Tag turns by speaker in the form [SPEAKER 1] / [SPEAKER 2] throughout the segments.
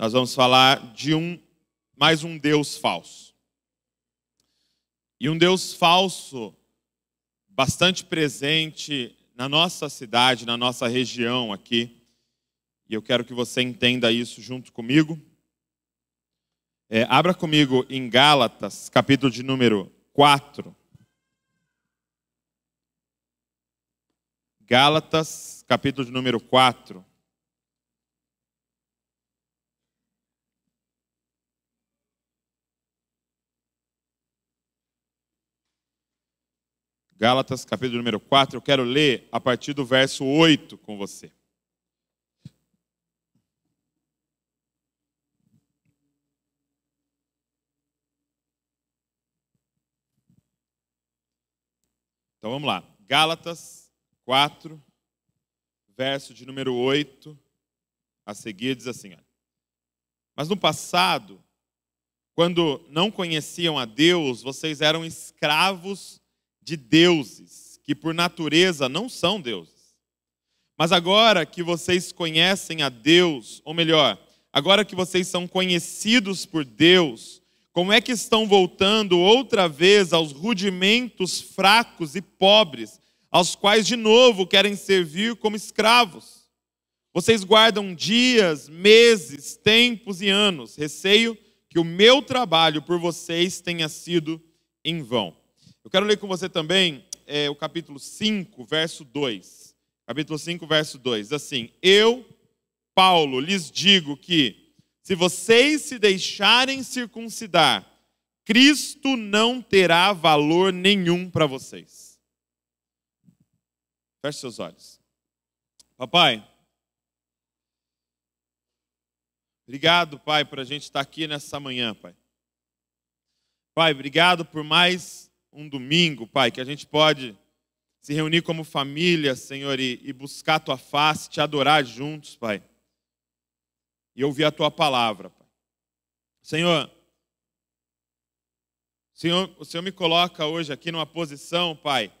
[SPEAKER 1] nós vamos falar de um mais um Deus falso. E um Deus falso bastante presente na nossa cidade, na nossa região aqui. E eu quero que você entenda isso junto comigo. É, abra comigo em Gálatas, capítulo de número 4. Gálatas, capítulo de número 4. Gálatas, capítulo número 4, eu quero ler a partir do verso 8 com você. Então vamos lá. Gálatas 4, verso de número 8, a seguir diz assim: olha, Mas no passado, quando não conheciam a Deus, vocês eram escravos de deuses, que por natureza não são deuses. Mas agora que vocês conhecem a Deus, ou melhor, agora que vocês são conhecidos por Deus, como é que estão voltando outra vez aos rudimentos fracos e pobres, aos quais de novo querem servir como escravos? Vocês guardam dias, meses, tempos e anos, receio que o meu trabalho por vocês tenha sido em vão. Eu quero ler com você também é, o capítulo 5, verso 2. Capítulo 5, verso 2. Assim, eu, Paulo, lhes digo que, se vocês se deixarem circuncidar, Cristo não terá valor nenhum para vocês. Feche seus olhos. Papai, obrigado, Pai, por a gente estar tá aqui nessa manhã, Pai. Pai, obrigado por mais um domingo, Pai, que a gente pode se reunir como família, Senhor, e, e buscar a Tua face, te adorar juntos, Pai. E ouvir a Tua palavra, Pai. Senhor, Senhor, o Senhor me coloca hoje aqui numa posição, Pai,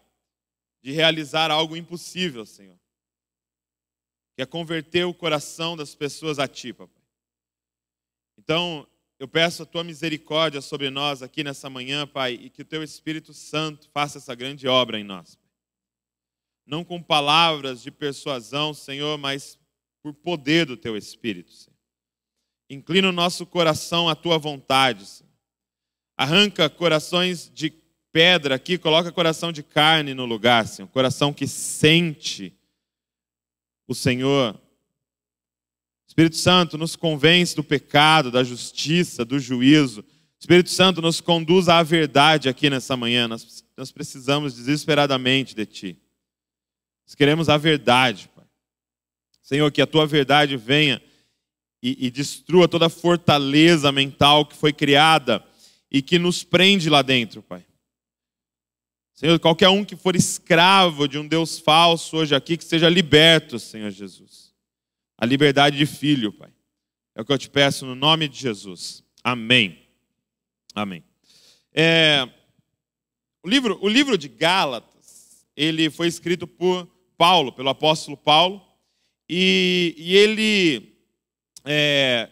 [SPEAKER 1] de realizar algo impossível, Senhor. Que é converter o coração das pessoas a Ti, Pai. Então, eu peço a tua misericórdia sobre nós aqui nessa manhã, Pai, e que o teu Espírito Santo faça essa grande obra em nós. Não com palavras de persuasão, Senhor, mas por poder do teu Espírito, Senhor. Inclina o nosso coração à tua vontade, Senhor. Arranca corações de pedra aqui, coloca coração de carne no lugar, Senhor. Coração que sente o Senhor Espírito Santo nos convence do pecado, da justiça, do juízo. Espírito Santo nos conduz à verdade aqui nessa manhã. Nós, nós precisamos desesperadamente de Ti. Nós queremos a verdade, Pai. Senhor, que a Tua verdade venha e, e destrua toda a fortaleza mental que foi criada e que nos prende lá dentro, Pai. Senhor, qualquer um que for escravo de um Deus falso hoje aqui, que seja liberto, Senhor Jesus a liberdade de filho, Pai. É o que eu te peço no nome de Jesus. Amém. Amém. É, o, livro, o livro de Gálatas, ele foi escrito por Paulo, pelo apóstolo Paulo, e, e ele é,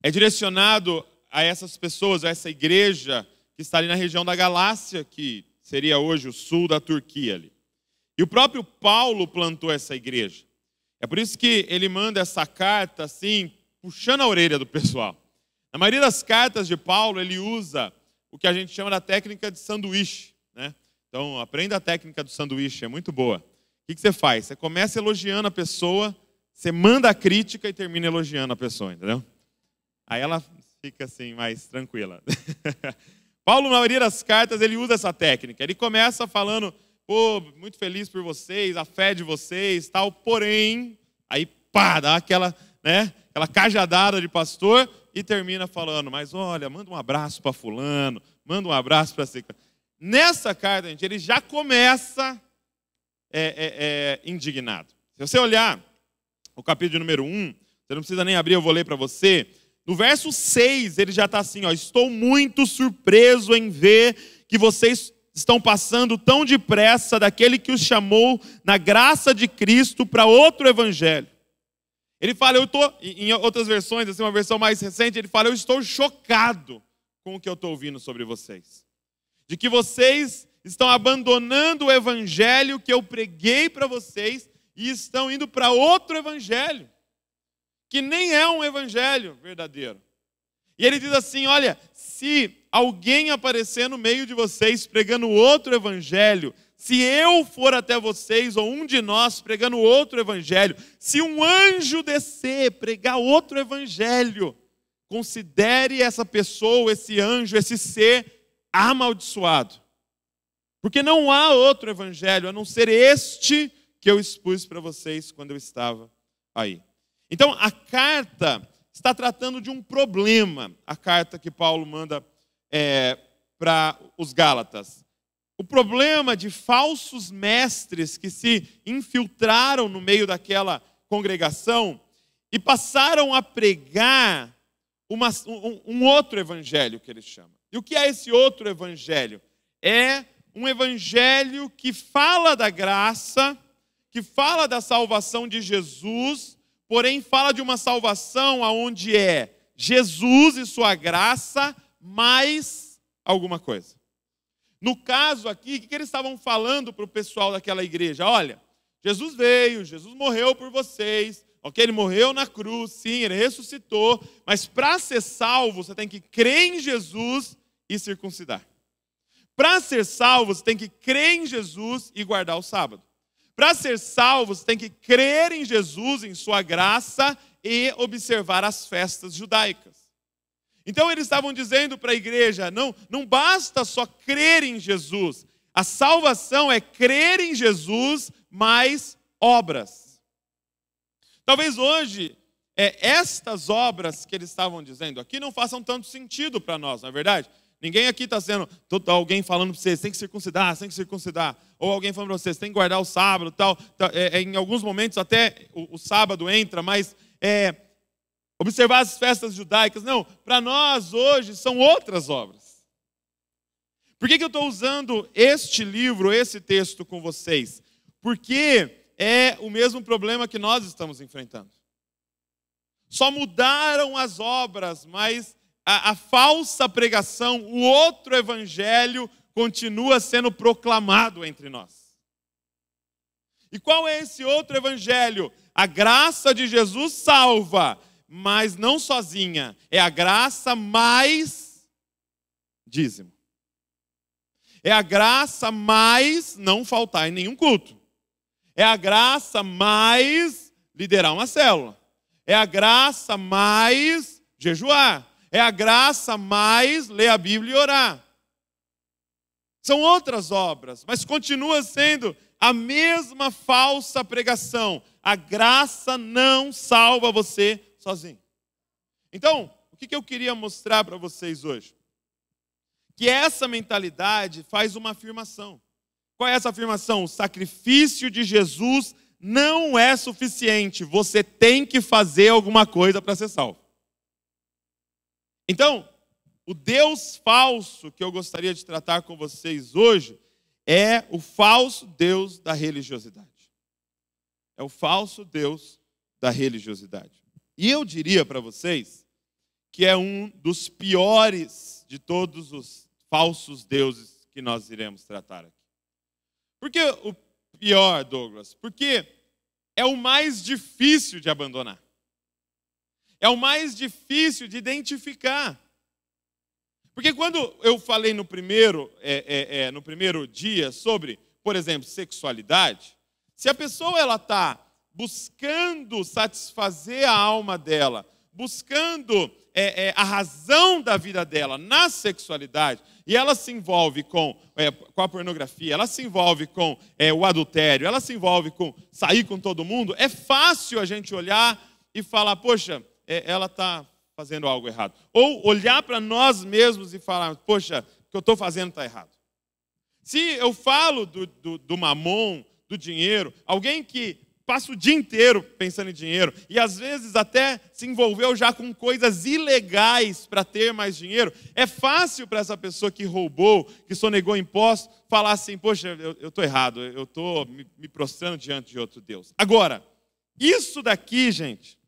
[SPEAKER 1] é direcionado a essas pessoas, a essa igreja que está ali na região da Galácia, que seria hoje o sul da Turquia ali. E o próprio Paulo plantou essa igreja. É por isso que ele manda essa carta assim, puxando a orelha do pessoal. Na maioria das cartas de Paulo, ele usa o que a gente chama da técnica de sanduíche. Né? Então, aprenda a técnica do sanduíche, é muito boa. O que você faz? Você começa elogiando a pessoa, você manda a crítica e termina elogiando a pessoa, entendeu? Aí ela fica assim, mais tranquila. Paulo, na maioria das cartas, ele usa essa técnica. Ele começa falando pô, muito feliz por vocês, a fé de vocês, tal, porém, aí pá, dá aquela, né, aquela cajadada de pastor e termina falando, mas olha, manda um abraço para fulano, manda um abraço para Cica. Nessa carta, gente, ele já começa é, é, é, indignado. Se você olhar o capítulo número 1, você não precisa nem abrir, eu vou ler para você. No verso 6, ele já está assim, ó, estou muito surpreso em ver que vocês estão passando tão depressa daquele que os chamou na graça de Cristo para outro evangelho. Ele fala, eu estou, em outras versões, assim, uma versão mais recente, ele fala, eu estou chocado com o que eu estou ouvindo sobre vocês. De que vocês estão abandonando o evangelho que eu preguei para vocês e estão indo para outro evangelho, que nem é um evangelho verdadeiro. E ele diz assim: Olha, se alguém aparecer no meio de vocês pregando outro evangelho, se eu for até vocês ou um de nós pregando outro evangelho, se um anjo descer pregar outro evangelho, considere essa pessoa, esse anjo, esse ser amaldiçoado. Porque não há outro evangelho a não ser este que eu expus para vocês quando eu estava aí. Então, a carta está tratando de um problema, a carta que Paulo manda é, para os Gálatas. O problema de falsos mestres que se infiltraram no meio daquela congregação e passaram a pregar uma, um, um outro evangelho, que ele chama. E o que é esse outro evangelho? É um evangelho que fala da graça, que fala da salvação de Jesus Porém, fala de uma salvação aonde é Jesus e sua graça mais alguma coisa. No caso aqui, o que eles estavam falando para o pessoal daquela igreja? Olha, Jesus veio, Jesus morreu por vocês, ok? Ele morreu na cruz, sim, ele ressuscitou, mas para ser salvo, você tem que crer em Jesus e circuncidar. Para ser salvo, você tem que crer em Jesus e guardar o sábado. Para ser salvo, você tem que crer em Jesus, em Sua graça e observar as festas judaicas. Então eles estavam dizendo para a igreja: não, não basta só crer em Jesus. A salvação é crer em Jesus mais obras. Talvez hoje é, estas obras que eles estavam dizendo aqui não façam tanto sentido para nós, na é verdade. Ninguém aqui está sendo alguém falando para vocês, tem que circuncidar, tem que circuncidar. Ou alguém falando para vocês, tem que guardar o sábado, tal. tal. É, é, em alguns momentos até o, o sábado entra, mas é, observar as festas judaicas. Não, para nós hoje são outras obras. Por que, que eu estou usando este livro, esse texto com vocês? Porque é o mesmo problema que nós estamos enfrentando. Só mudaram as obras, mas a, a falsa pregação, o outro evangelho continua sendo proclamado entre nós. E qual é esse outro evangelho? A graça de Jesus salva, mas não sozinha. É a graça mais dízimo. É a graça mais não faltar em nenhum culto. É a graça mais liderar uma célula. É a graça mais jejuar. É a graça mais ler a Bíblia e orar. São outras obras, mas continua sendo a mesma falsa pregação. A graça não salva você sozinho. Então, o que eu queria mostrar para vocês hoje? Que essa mentalidade faz uma afirmação. Qual é essa afirmação? O sacrifício de Jesus não é suficiente. Você tem que fazer alguma coisa para ser salvo. Então, o Deus falso que eu gostaria de tratar com vocês hoje é o falso Deus da religiosidade. É o falso Deus da religiosidade. E eu diria para vocês que é um dos piores de todos os falsos deuses que nós iremos tratar aqui. Por que o pior, Douglas? Porque é o mais difícil de abandonar é o mais difícil de identificar. Porque quando eu falei no primeiro, é, é, é, no primeiro dia sobre, por exemplo, sexualidade, se a pessoa ela está buscando satisfazer a alma dela, buscando é, é, a razão da vida dela na sexualidade, e ela se envolve com, é, com a pornografia, ela se envolve com o adultério, ela se envolve com sair com todo mundo, é fácil a gente olhar e falar, poxa, é, ela está fazendo algo errado. Ou olhar para nós mesmos e falar: poxa, o que eu estou fazendo está errado. Se eu falo do, do, do mamon, do dinheiro, alguém que passa o dia inteiro pensando em dinheiro e às vezes até se envolveu já com coisas ilegais para ter mais dinheiro, é fácil para essa pessoa que roubou, que sonegou impostos, falar assim: Poxa, eu estou errado, eu estou me, me prostrando diante de outro Deus. Agora, isso daqui, gente,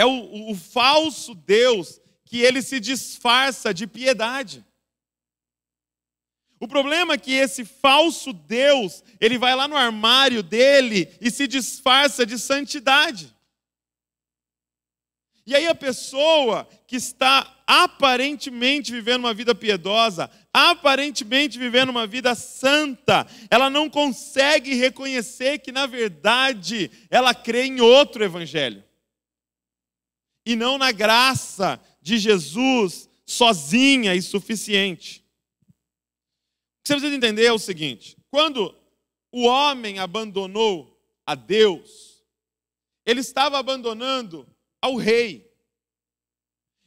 [SPEAKER 1] é o, o, falso Deus que ele se disfarça de piedade. O problema é que esse falso Deus, ele vai lá no armário dele e se disfarça de santidade. E aí a pessoa que está aparentemente vivendo uma vida piedosa, aparentemente vivendo uma vida santa, ela não consegue reconhecer que na verdade ela crê em outro evangelho e não na graça de Jesus sozinha e suficiente. O que você precisa entender é o seguinte: quando o homem abandonou a Deus, ele estava abandonando ao rei.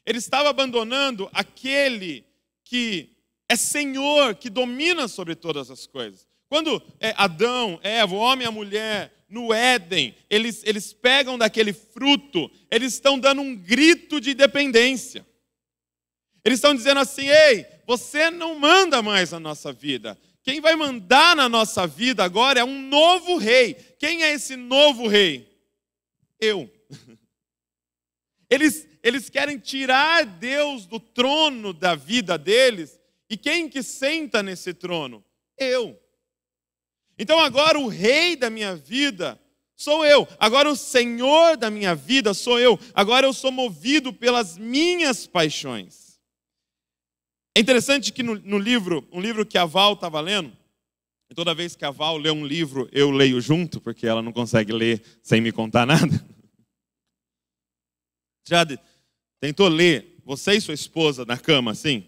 [SPEAKER 1] Ele estava abandonando aquele que é senhor, que domina sobre todas as coisas. Quando é, Adão, Eva, o homem e a mulher no Éden, eles, eles pegam daquele fruto, eles estão dando um grito de dependência. Eles estão dizendo assim: ei, você não manda mais na nossa vida. Quem vai mandar na nossa vida agora é um novo rei. Quem é esse novo rei? Eu. Eles, eles querem tirar Deus do trono da vida deles. E quem que senta nesse trono? Eu. Então agora o rei da minha vida sou eu. Agora o senhor da minha vida sou eu. Agora eu sou movido pelas minhas paixões. É interessante que no, no livro, um livro que a Val estava tá lendo, e toda vez que a Val lê um livro, eu leio junto, porque ela não consegue ler sem me contar nada. Já tentou ler, você e sua esposa na cama, assim?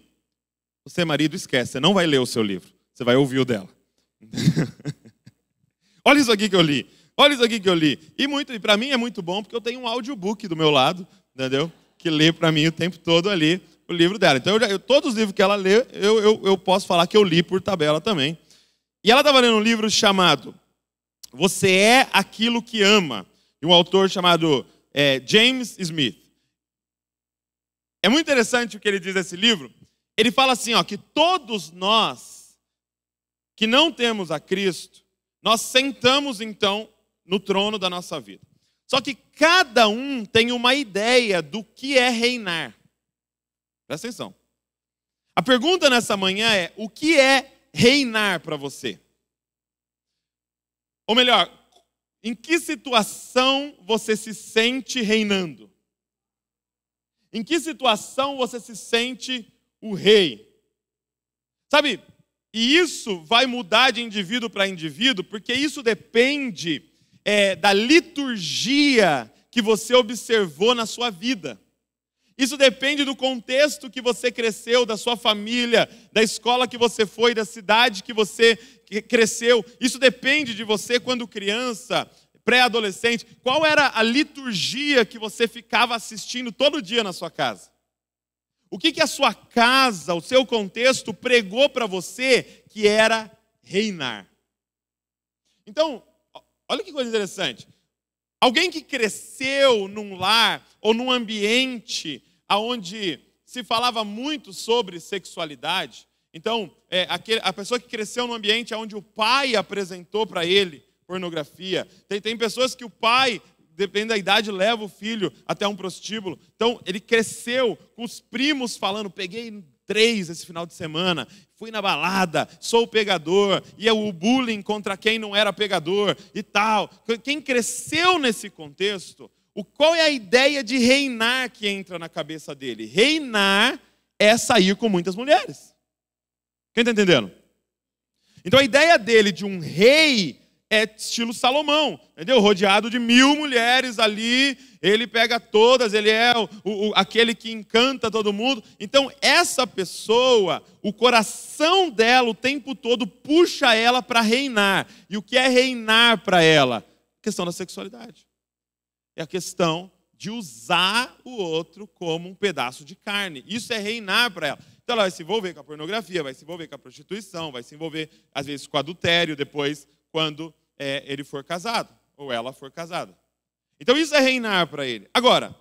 [SPEAKER 1] Você, marido, esquece, você não vai ler o seu livro, você vai ouvir o dela. Olha isso aqui que eu li. Olha isso aqui que eu li. E muito, e para mim é muito bom porque eu tenho um audiobook do meu lado, entendeu? Que lê para mim o tempo todo ali o livro dela. Então, eu, eu, todos os livros que ela lê, eu, eu, eu posso falar que eu li por tabela também. E ela estava tá lendo um livro chamado Você é Aquilo que Ama, de um autor chamado é, James Smith. É muito interessante o que ele diz nesse livro. Ele fala assim, ó, que todos nós que não temos a Cristo, nós sentamos então no trono da nossa vida. Só que cada um tem uma ideia do que é reinar. Presta atenção. A pergunta nessa manhã é: o que é reinar para você? Ou melhor, em que situação você se sente reinando? Em que situação você se sente o rei? Sabe, e isso vai mudar de indivíduo para indivíduo, porque isso depende é, da liturgia que você observou na sua vida. Isso depende do contexto que você cresceu, da sua família, da escola que você foi, da cidade que você cresceu. Isso depende de você quando criança, pré-adolescente. Qual era a liturgia que você ficava assistindo todo dia na sua casa? O que, que a sua casa, o seu contexto pregou para você que era reinar? Então, olha que coisa interessante. Alguém que cresceu num lar ou num ambiente onde se falava muito sobre sexualidade, então é, a pessoa que cresceu num ambiente onde o pai apresentou para ele pornografia, tem, tem pessoas que o pai dependendo da idade, leva o filho até um prostíbulo. Então, ele cresceu com os primos falando: peguei três esse final de semana, fui na balada, sou o pegador, e é o bullying contra quem não era pegador e tal. Quem cresceu nesse contexto, o qual é a ideia de reinar que entra na cabeça dele? Reinar é sair com muitas mulheres. Quem está entendendo? Então a ideia dele de um rei é estilo Salomão, entendeu? Rodeado de mil mulheres ali, ele pega todas, ele é o, o, aquele que encanta todo mundo. Então, essa pessoa, o coração dela o tempo todo puxa ela para reinar. E o que é reinar para ela? A questão da sexualidade. É a questão de usar o outro como um pedaço de carne. Isso é reinar para ela. Então ela vai se envolver com a pornografia, vai se envolver com a prostituição, vai se envolver, às vezes, com adultério, depois quando é, ele for casado ou ela for casada. Então isso é reinar para ele. Agora,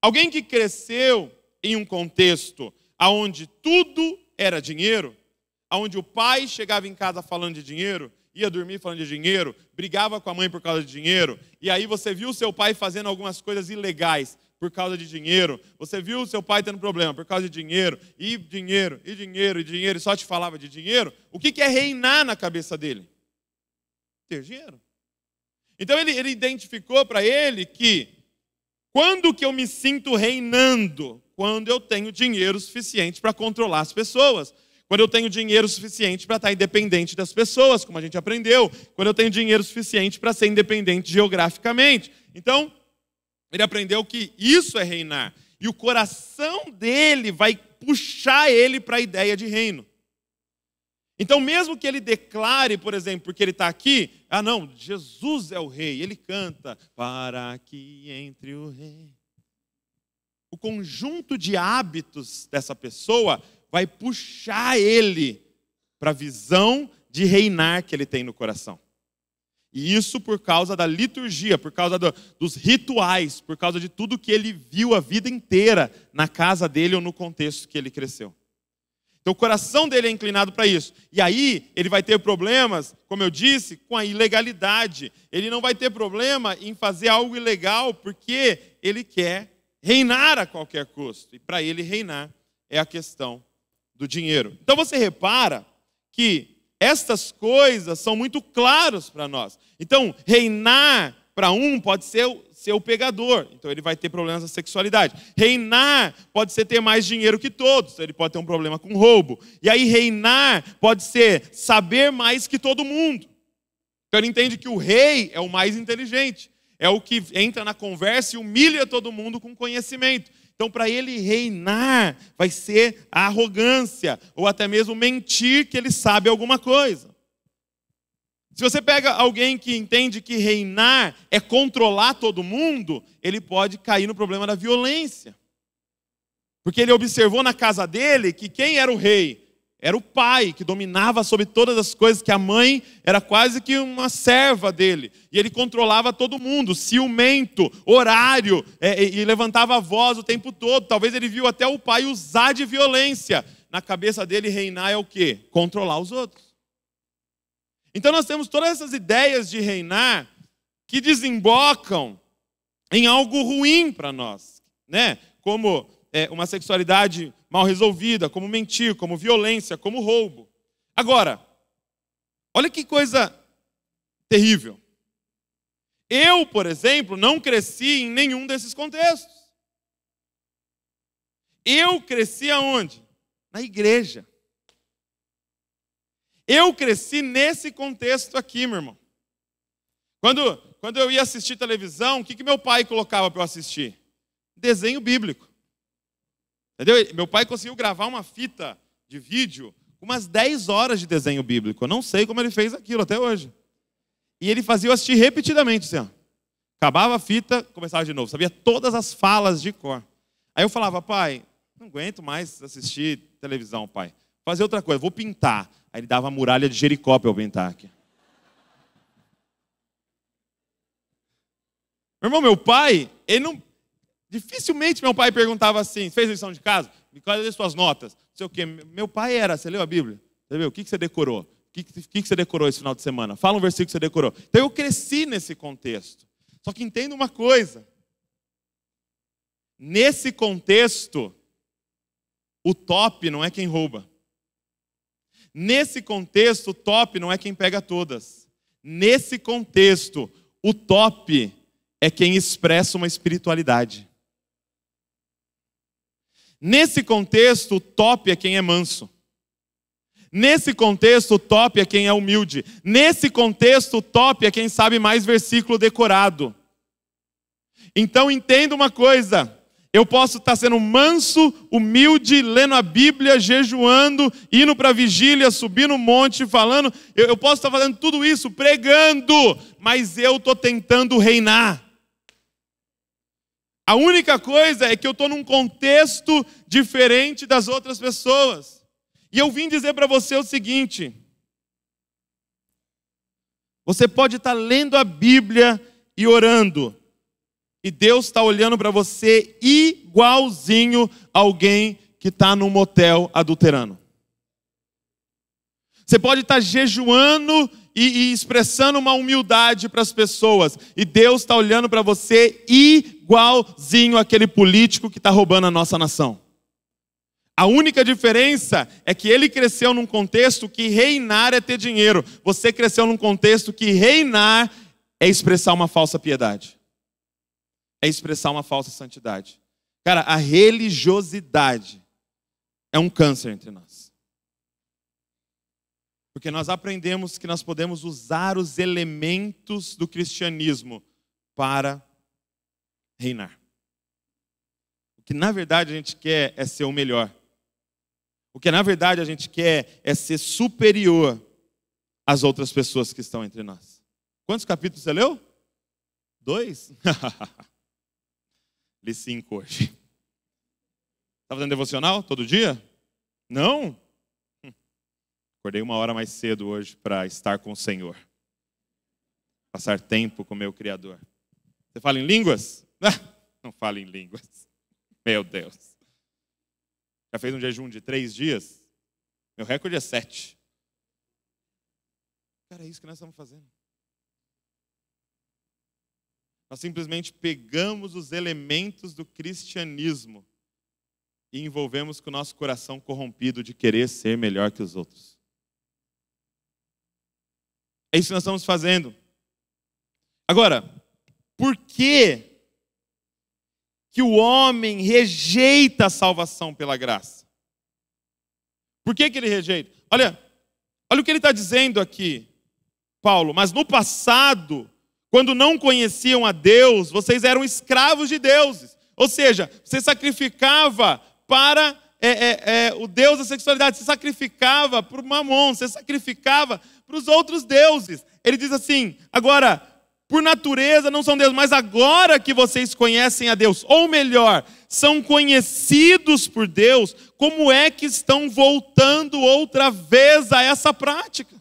[SPEAKER 1] alguém que cresceu em um contexto aonde tudo era dinheiro, aonde o pai chegava em casa falando de dinheiro, ia dormir falando de dinheiro, brigava com a mãe por causa de dinheiro, e aí você viu seu pai fazendo algumas coisas ilegais por causa de dinheiro, você viu seu pai tendo problema por causa de dinheiro, e dinheiro, e dinheiro, e dinheiro, e só te falava de dinheiro, o que é reinar na cabeça dele? ter dinheiro. Então ele, ele identificou para ele que quando que eu me sinto reinando? Quando eu tenho dinheiro suficiente para controlar as pessoas. Quando eu tenho dinheiro suficiente para estar tá independente das pessoas, como a gente aprendeu. Quando eu tenho dinheiro suficiente para ser independente geograficamente. Então, ele aprendeu que isso é reinar. E o coração dele vai puxar ele para a ideia de reino. Então, mesmo que ele declare, por exemplo, porque ele está aqui, ah, não, Jesus é o rei, ele canta para que entre o rei. O conjunto de hábitos dessa pessoa vai puxar ele para a visão de reinar que ele tem no coração. E isso por causa da liturgia, por causa do, dos rituais, por causa de tudo que ele viu a vida inteira na casa dele ou no contexto que ele cresceu. Então o coração dele é inclinado para isso. E aí ele vai ter problemas, como eu disse, com a ilegalidade. Ele não vai ter problema em fazer algo ilegal porque ele quer reinar a qualquer custo. E para ele reinar é a questão do dinheiro. Então você repara que estas coisas são muito claras para nós. Então reinar para um pode ser ser o pegador, então ele vai ter problemas na sexualidade. Reinar pode ser ter mais dinheiro que todos, ele pode ter um problema com roubo. E aí reinar pode ser saber mais que todo mundo. Então ele entende que o rei é o mais inteligente, é o que entra na conversa e humilha todo mundo com conhecimento. Então, para ele reinar, vai ser a arrogância, ou até mesmo mentir que ele sabe alguma coisa. Se você pega alguém que entende que reinar é controlar todo mundo, ele pode cair no problema da violência. Porque ele observou na casa dele que quem era o rei? Era o pai, que dominava sobre todas as coisas, que a mãe era quase que uma serva dele. E ele controlava todo mundo, ciumento, horário, é, e levantava a voz o tempo todo. Talvez ele viu até o pai usar de violência. Na cabeça dele, reinar é o quê? Controlar os outros. Então nós temos todas essas ideias de reinar que desembocam em algo ruim para nós, né? Como é, uma sexualidade mal resolvida, como mentir, como violência, como roubo. Agora, olha que coisa terrível. Eu, por exemplo, não cresci em nenhum desses contextos. Eu cresci aonde? Na igreja. Eu cresci nesse contexto aqui, meu irmão. Quando, quando eu ia assistir televisão, o que, que meu pai colocava para eu assistir? Desenho bíblico. Entendeu? Meu pai conseguiu gravar uma fita de vídeo com umas 10 horas de desenho bíblico. Eu não sei como ele fez aquilo até hoje. E ele fazia eu assistir repetidamente, assim, ó. Acabava a fita, começava de novo. Sabia todas as falas de cor. Aí eu falava, pai, não aguento mais assistir televisão, pai. Vou fazer outra coisa, vou pintar. Aí ele dava a muralha de Jericó para o Bentac. Meu irmão, meu pai, ele não. Dificilmente meu pai perguntava assim: fez lição de casa? Me cadê suas notas? Não sei o quê. Meu pai era, você leu a Bíblia? Você viu? O que, que você decorou? O que, que, que você decorou esse final de semana? Fala um versículo que você decorou. Então eu cresci nesse contexto. Só que entenda uma coisa. Nesse contexto, o top não é quem rouba. Nesse contexto, o top não é quem pega todas. Nesse contexto, o top é quem expressa uma espiritualidade. Nesse contexto, o top é quem é manso. Nesse contexto, o top é quem é humilde. Nesse contexto, o top é quem sabe mais versículo decorado. Então entenda uma coisa: eu posso estar sendo manso, humilde, lendo a Bíblia, jejuando, indo para a vigília, subindo o um monte, falando. Eu, eu, posso estar fazendo tudo isso, pregando, mas eu estou tentando reinar. A única coisa é que eu estou num contexto diferente das outras pessoas. E eu vim dizer para você o seguinte: você pode estar lendo a Bíblia e orando e Deus está olhando para você igualzinho alguém que está num motel adulterando. Você pode estar tá jejuando e, e, expressando uma humildade para as pessoas, e Deus está olhando para você igualzinho aquele político que está roubando a nossa nação. A única diferença é que ele cresceu num contexto que reinar é ter dinheiro, você cresceu num contexto que reinar é expressar uma falsa piedade é expressar uma falsa santidade. Cara, a religiosidade é um câncer entre nós. Porque nós aprendemos que nós podemos usar os elementos do cristianismo para reinar. O que na verdade a gente quer é ser o melhor. O que na verdade a gente quer é ser superior às outras pessoas que estão entre nós. Quantos capítulos você leu? Dois? li cinco hoje. Está fazendo devocional todo dia? Não? Hum. Acordei uma hora mais cedo hoje para estar com o Senhor. Passar tempo com o meu Criador. Você fala em línguas? Ah, não fala em línguas. Meu Deus. Já fez um jejum de três dias? Meu recorde é sete. Cara, é isso que nós estamos fazendo. Nós simplesmente pegamos os elementos do cristianismo e envolvemos com o nosso coração corrompido de querer ser melhor que os outros. É isso que nós estamos fazendo. Agora, por que que o homem rejeita a salvação pela graça? Por que, que ele rejeita? Olha, olha o que ele está dizendo aqui, Paulo. Mas no passado, quando não conheciam a Deus, vocês eram escravos de deuses. Ou seja, você sacrificava para é, é, é, o Deus da sexualidade, você sacrificava para o mamon, você sacrificava para os outros deuses. Ele diz assim: agora, por natureza não são deuses, mas agora que vocês conhecem a Deus, ou melhor, são conhecidos por Deus, como é que estão voltando outra vez a essa prática?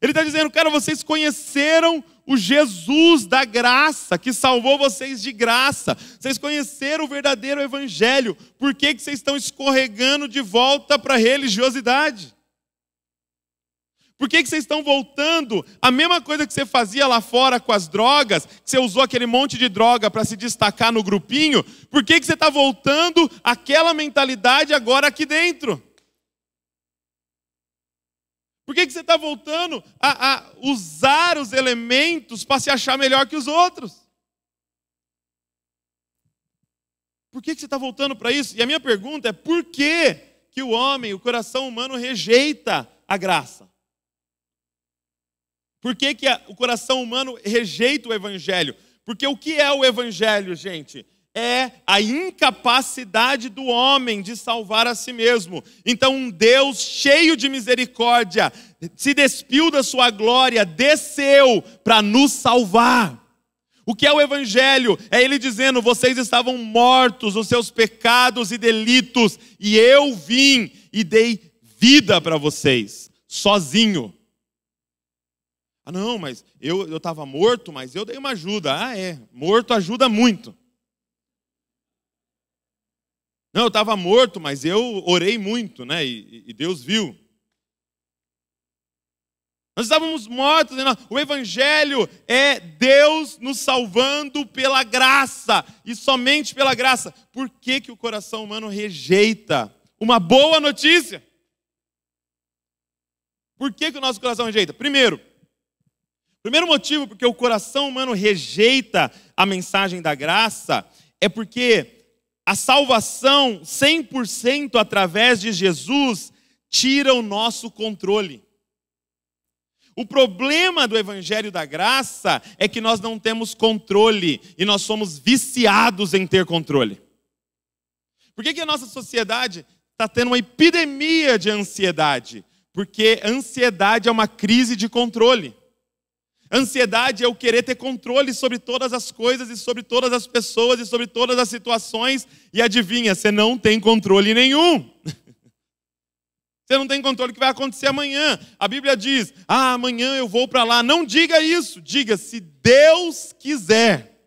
[SPEAKER 1] Ele está dizendo, cara, vocês conheceram o Jesus da graça, que salvou vocês de graça. Vocês conheceram o verdadeiro Evangelho, por que, que vocês estão escorregando de volta para a religiosidade? Por que, que vocês estão voltando? A mesma coisa que você fazia lá fora com as drogas, que você usou aquele monte de droga para se destacar no grupinho, por que, que você está voltando àquela mentalidade agora aqui dentro? Por que, que você está voltando a, a usar os elementos para se achar melhor que os outros? Por que, que você está voltando para isso? E a minha pergunta é: por que, que o homem, o coração humano, rejeita a graça? Por que, que a, o coração humano rejeita o evangelho? Porque o que é o evangelho, gente? é a incapacidade do homem de salvar a si mesmo. Então, um Deus cheio de misericórdia se despiu da sua glória, desceu para nos salvar. O que é o Evangelho? É ele dizendo: vocês estavam mortos nos seus pecados e delitos, e eu vim e dei vida para vocês, sozinho. Ah, não, mas eu estava morto, mas eu dei uma ajuda. Ah, é, morto ajuda muito. Não, eu estava morto, mas eu orei muito, né? E, e Deus viu. Nós estávamos mortos. Né, o Evangelho é Deus nos salvando pela graça e somente pela graça. Por que, que o coração humano rejeita uma boa notícia? Por que, que o nosso coração rejeita? Primeiro, primeiro motivo porque o coração humano rejeita a mensagem da graça é porque a salvação 100% através de Jesus tira o nosso controle. O problema do Evangelho da Graça é que nós não temos controle e nós somos viciados em ter controle. Por que, que a nossa sociedade está tendo uma epidemia de ansiedade? Porque ansiedade é uma crise de controle. Ansiedade é o querer ter controle sobre todas as coisas e sobre todas as pessoas e sobre todas as situações. E adivinha, você não tem controle nenhum. Você não tem controle do que vai acontecer amanhã. A Bíblia diz: ah, amanhã eu vou para lá. Não diga isso. Diga: se Deus quiser,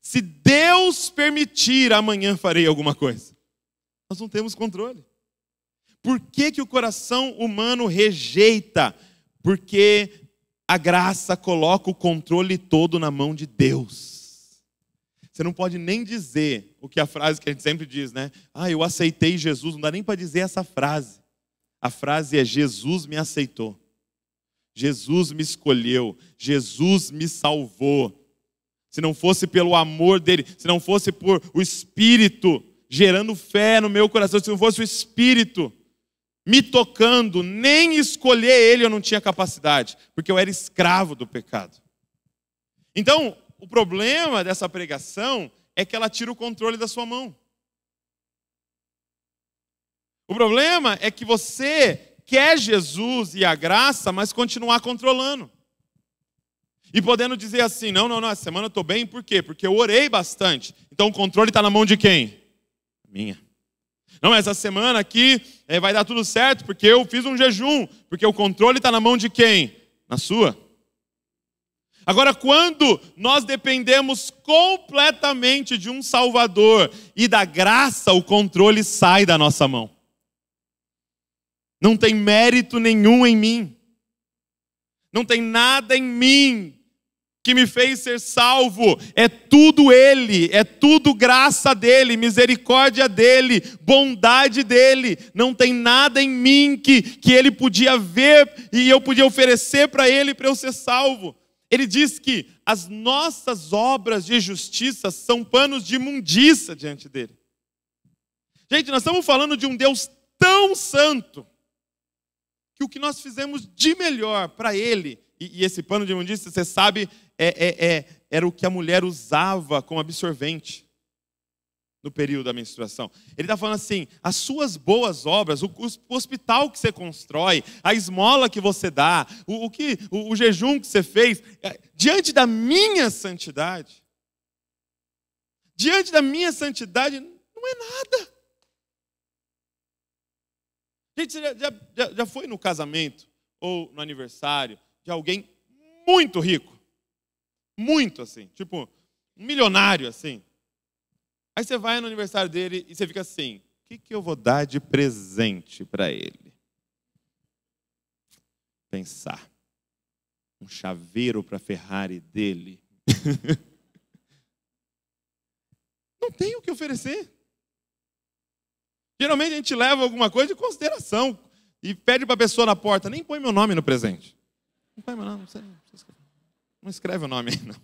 [SPEAKER 1] se Deus permitir, amanhã farei alguma coisa. Nós não temos controle. Por que, que o coração humano rejeita? Porque a graça coloca o controle todo na mão de Deus. Você não pode nem dizer o que a frase que a gente sempre diz, né? Ah, eu aceitei Jesus. Não dá nem para dizer essa frase. A frase é: Jesus me aceitou. Jesus me escolheu. Jesus me salvou. Se não fosse pelo amor dele, se não fosse por o Espírito gerando fé no meu coração, se não fosse o Espírito me tocando, nem escolher ele eu não tinha capacidade, porque eu era escravo do pecado. Então, o problema dessa pregação é que ela tira o controle da sua mão. O problema é que você quer Jesus e a graça, mas continuar controlando. E podendo dizer assim: não, não, não, essa semana eu estou bem, por quê? Porque eu orei bastante. Então o controle está na mão de quem? Minha. Não, essa semana aqui é, vai dar tudo certo, porque eu fiz um jejum, porque o controle está na mão de quem? Na sua. Agora, quando nós dependemos completamente de um Salvador e da graça, o controle sai da nossa mão. Não tem mérito nenhum em mim. Não tem nada em mim que me fez ser salvo, é tudo Ele, é tudo graça dEle, misericórdia dEle, bondade dEle, não tem nada em mim que, que Ele podia ver e eu podia oferecer para Ele para eu ser salvo. Ele diz que as nossas obras de justiça são panos de imundiça diante dEle. Gente, nós estamos falando de um Deus tão santo, que o que nós fizemos de melhor para Ele, e, e esse pano de imundiça, você sabe, é, é, é, era o que a mulher usava como absorvente no período da menstruação. Ele está falando assim: as suas boas obras, o, o, hospital que você constrói, a esmola que você dá, o, o que, o, o, jejum que você fez, é, diante da minha santidade, diante da minha santidade, não é nada. Gente, você já, já, já foi no casamento ou no aniversário de alguém muito rico? Muito assim, tipo, um milionário assim. Aí você vai no aniversário dele e você fica assim: o que, que eu vou dar de presente para ele? Pensar. Um chaveiro para a Ferrari dele. Não tem o que oferecer. Geralmente a gente leva alguma coisa de consideração e pede para a pessoa na porta: nem põe meu nome no presente. Não põe meu nome, não sei. Não sei. Não escreve o nome aí, não.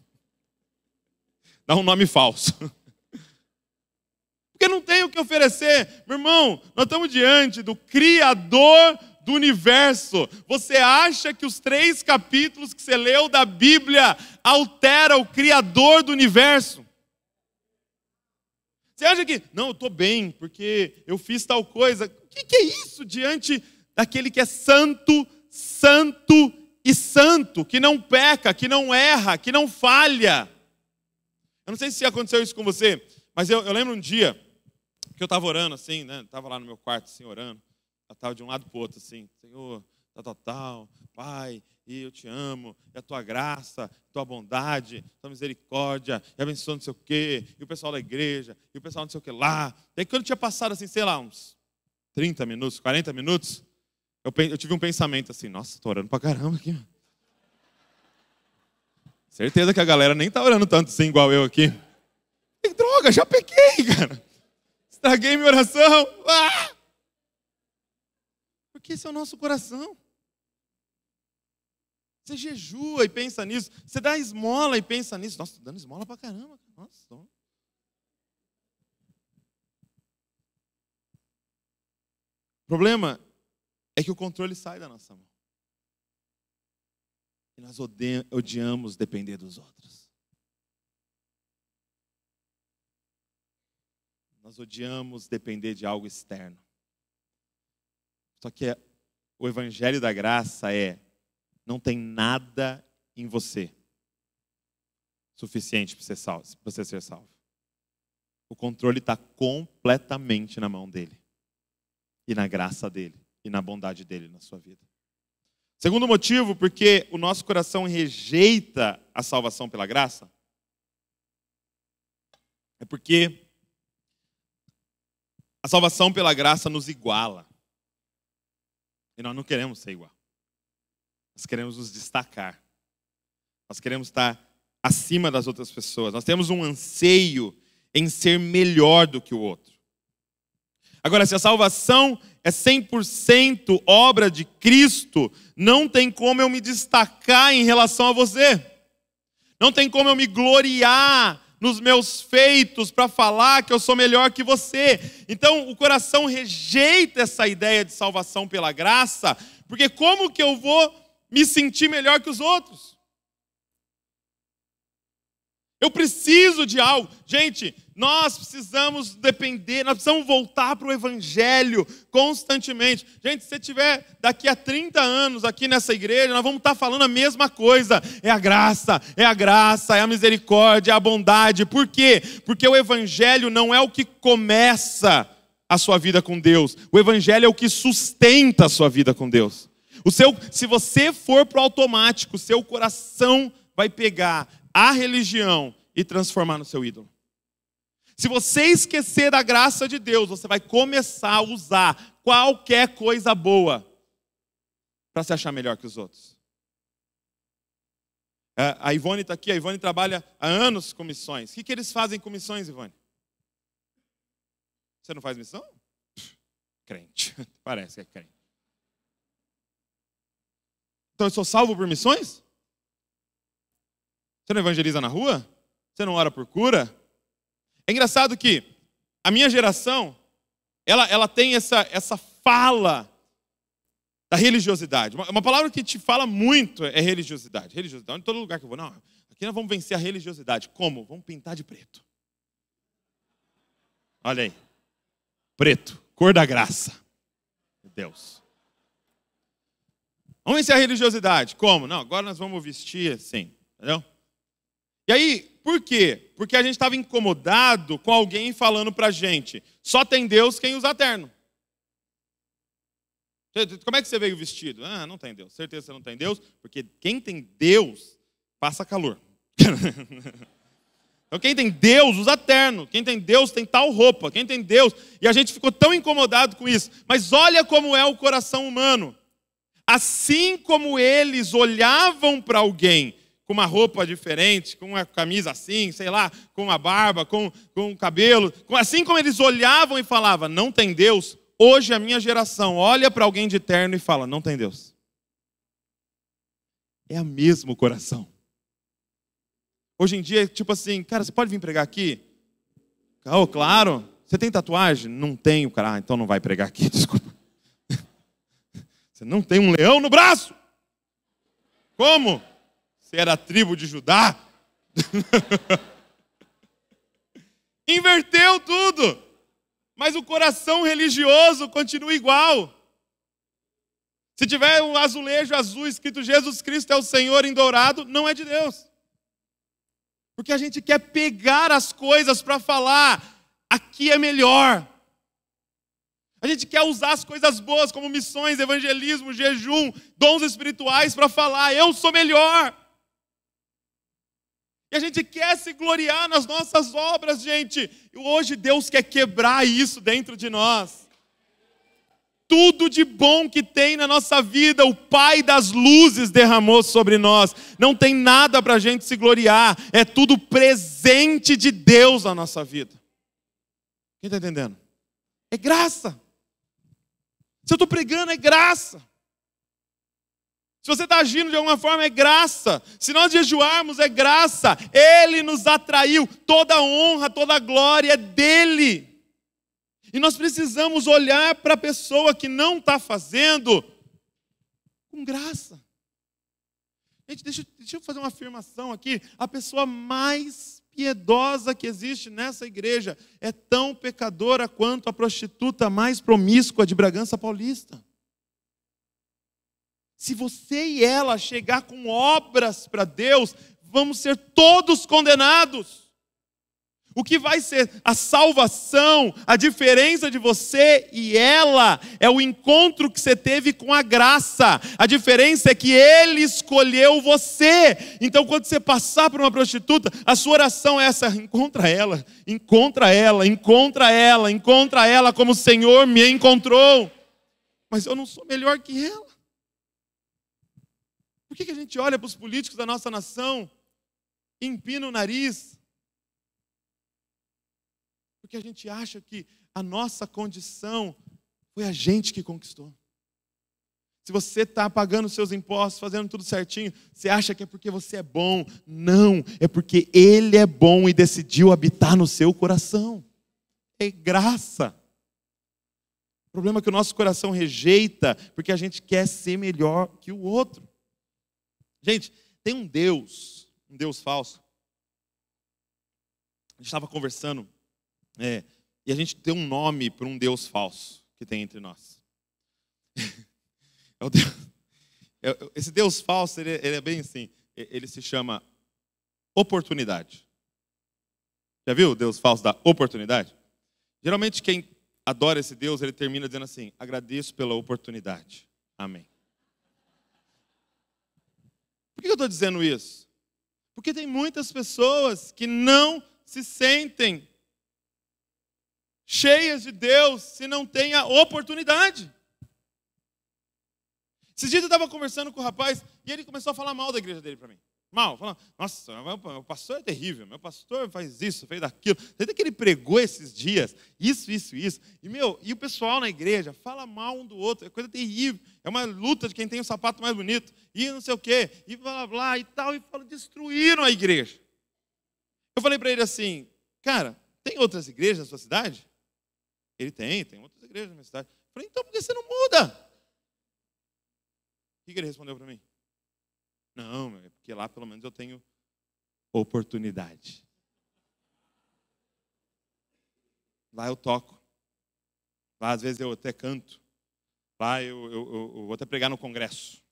[SPEAKER 1] Dá um nome falso. Porque não tem o que oferecer. Meu irmão, nós estamos diante do Criador do universo. Você acha que os três capítulos que você leu da Bíblia altera o Criador do universo? Você acha que, não, eu estou bem, porque eu fiz tal coisa. O que, que é isso diante daquele que é santo, santo, e santo, que não peca, que não erra, que não falha. Eu não sei se aconteceu isso com você, mas eu, eu lembro um dia que eu estava orando assim, né? Estava lá no meu quarto, assim, orando. estava de um lado para o outro, assim, Senhor, tal, tal, tal, Pai, e eu te amo, e a tua graça, a tua bondade, a tua misericórdia, e abençoa não sei o quê, e o pessoal da igreja, e o pessoal não sei o quê lá. Daí quando tinha passado, assim, sei lá, uns 30 minutos, 40 minutos, eu, eu tive um pensamento assim, nossa, estou orando pra caramba aqui. Certeza que a galera nem tá orando tanto assim igual eu aqui. droga, já pequei, cara. Estraguei minha oração. Ah! Porque esse é o nosso coração. Você jejua e pensa nisso. Você dá esmola e pensa nisso. Nossa, estou dando esmola pra caramba. Nossa, tô... O problema é que o controle sai da nossa mão. E nós odiamos depender dos outros. Nós odiamos depender de algo externo. Só que é, o evangelho da graça é não tem nada em você suficiente para você ser salvo. O controle está completamente na mão dele e na graça dele e na bondade dele na sua vida. Segundo motivo, porque o nosso coração rejeita a salvação pela graça, é porque a salvação pela graça nos iguala. E nós não queremos ser igual. Nós queremos nos destacar. Nós queremos estar acima das outras pessoas. Nós temos um anseio em ser melhor do que o outro. Agora, se a salvação é 100% obra de Cristo, não tem como eu me destacar em relação a você. Não tem como eu me gloriar nos meus feitos para falar que eu sou melhor que você. Então, o coração rejeita essa ideia de salvação pela graça, porque como que eu vou me sentir melhor que os outros? Eu preciso de algo. Gente, nós precisamos depender, nós precisamos voltar para o Evangelho constantemente. Gente, se tiver daqui a 30 anos aqui nessa igreja, nós vamos estar tá falando a mesma coisa. É a graça, é a graça, é a misericórdia, é a bondade. Por quê? Porque o Evangelho não é o que começa a sua vida com Deus, o Evangelho é o que sustenta a sua vida com Deus. O seu, se você for para o automático, seu coração vai pegar a religião e transformar no seu ídolo. Se você esquecer da graça de Deus, você vai começar a usar qualquer coisa boa para se achar melhor que os outros. É, a Ivone está aqui, a Ivone trabalha há anos com missões. O que, que eles fazem com missões, Ivone? Você não faz missão? crente, parece que é crente. Então eu sou salvo por missões? Você não evangeliza na rua? Você não ora por cura? É engraçado que a minha geração, ela, ela tem essa, essa fala da religiosidade. Uma, uma palavra que te fala muito é religiosidade. Religiosidade, em todo lugar que eu vou. Não, aqui nós vamos vencer a religiosidade. Como? Vamos pintar de preto. Olha aí. Preto, cor da graça. Deus. Vamos vencer a religiosidade. Como? Não, agora nós vamos vestir assim. Entendeu? E aí, por quê? Porque a gente estava incomodado com alguém falando para a gente: só tem Deus quem usa terno. Como é que você veio vestido? Ah, não tem Deus. Certeza você não tem Deus, porque quem tem Deus passa calor. então, quem tem Deus usa terno. Quem tem Deus tem tal roupa. Quem tem Deus. E a gente ficou tão incomodado com isso. Mas olha como é o coração humano. Assim como eles olhavam para alguém com uma roupa diferente, com uma camisa assim, sei lá, com uma barba, com, com um cabelo. Assim como eles olhavam e falavam, não tem Deus, hoje é a minha geração olha para alguém de terno e fala, não tem Deus. É a mesmo coração. Hoje em dia, tipo assim, cara, você pode vir pregar aqui? Oh, claro. Você tem tatuagem? Não tenho, cara. Ah, então não vai pregar aqui, desculpa. Você não tem um leão no braço? Como? Você era a tribo de Judá? Inverteu tudo. Mas o coração religioso continua igual. Se tiver um azulejo azul escrito Jesus Cristo é o Senhor em dourado, não é de Deus. Porque a gente quer pegar as coisas para falar, aqui é melhor. A gente quer usar as coisas boas, como missões, evangelismo, jejum, dons espirituais, para falar, eu sou melhor. E a gente quer se gloriar nas nossas obras, gente. E hoje Deus quer quebrar isso dentro de nós. Tudo de bom que tem na nossa vida, o Pai das luzes derramou sobre nós. Não tem nada para a gente se gloriar, é tudo presente de Deus na nossa vida. Quem está entendendo? É graça. Se eu estou pregando, é graça. Se você está agindo de alguma forma, é graça. Se nós jejuarmos, é graça. Ele nos atraiu. Toda honra, toda glória é dele. E nós precisamos olhar para a pessoa que não está fazendo com graça. Gente, deixa, deixa eu fazer uma afirmação aqui. A pessoa mais piedosa que existe nessa igreja é tão pecadora quanto a prostituta mais promíscua de Bragança Paulista. Se você e ela chegar com obras para Deus, vamos ser todos condenados. O que vai ser a salvação, a diferença de você e ela, é o encontro que você teve com a graça. A diferença é que ele escolheu você. Então, quando você passar por uma prostituta, a sua oração é essa: encontra ela, encontra ela, encontra ela, encontra ela como o Senhor me encontrou. Mas eu não sou melhor que ela. Por que, que a gente olha para os políticos da nossa nação e empina o nariz? Porque a gente acha que a nossa condição foi a gente que conquistou. Se você está pagando seus impostos, fazendo tudo certinho, você acha que é porque você é bom. Não, é porque Ele é bom e decidiu habitar no seu coração. É graça. O problema é que o nosso coração rejeita porque a gente quer ser melhor que o outro. Gente, tem um Deus, um Deus falso. A gente estava conversando, é, e a gente deu um nome para um Deus falso que tem entre nós. é Deus, é, é, esse Deus falso, ele, ele é bem assim, ele se chama oportunidade. Já viu o Deus falso da oportunidade? Geralmente quem adora esse Deus, ele termina dizendo assim: agradeço pela oportunidade. Amém. Por que eu estou dizendo isso? Porque tem muitas pessoas que não se sentem cheias de Deus se não têm a oportunidade. Esses dias eu estava conversando com o um rapaz e ele começou a falar mal da igreja dele para mim mal, falando, nossa, meu pastor é terrível, meu pastor faz isso, fez aquilo. desde que ele pregou esses dias, isso, isso, isso. E, meu, e o pessoal na igreja fala mal um do outro, é coisa terrível. É uma luta de quem tem o sapato mais bonito, e não sei o quê, e blá, blá, blá e tal, e fala, destruíram a igreja. Eu falei para ele assim, cara, tem outras igrejas na sua cidade? Ele tem, tem outras igrejas na minha cidade. Eu falei, então por que você não muda? O que ele respondeu para mim? Não, é porque lá pelo menos eu tenho oportunidade. Lá eu toco. Lá às vezes eu até canto. Lá eu, eu, eu, eu vou até pregar no congresso.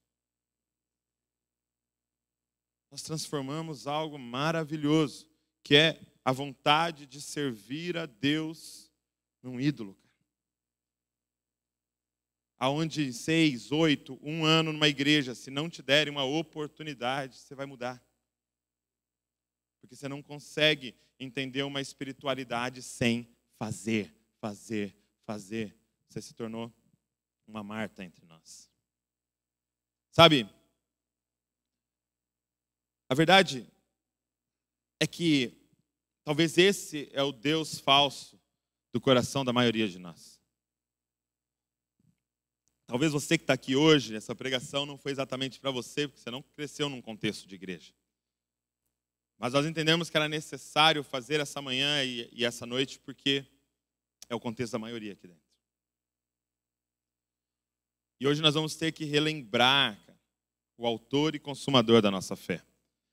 [SPEAKER 1] Nós transformamos algo maravilhoso, que é a vontade de servir a Deus num ídolo aonde seis, oito, um ano numa igreja, se não te derem uma oportunidade, você vai mudar. Porque você não consegue entender uma espiritualidade sem fazer, fazer, fazer. Você se tornou uma Marta entre nós. Sabe? A verdade é que talvez esse é o Deus falso do coração da maioria de nós. Talvez você que está aqui hoje, essa pregação não foi exatamente para você, porque você não cresceu num contexto de igreja. Mas nós entendemos que era necessário fazer essa manhã e, e essa noite, porque é o contexto da maioria aqui dentro. E hoje nós vamos ter que relembrar cara, o autor e consumador da nossa fé.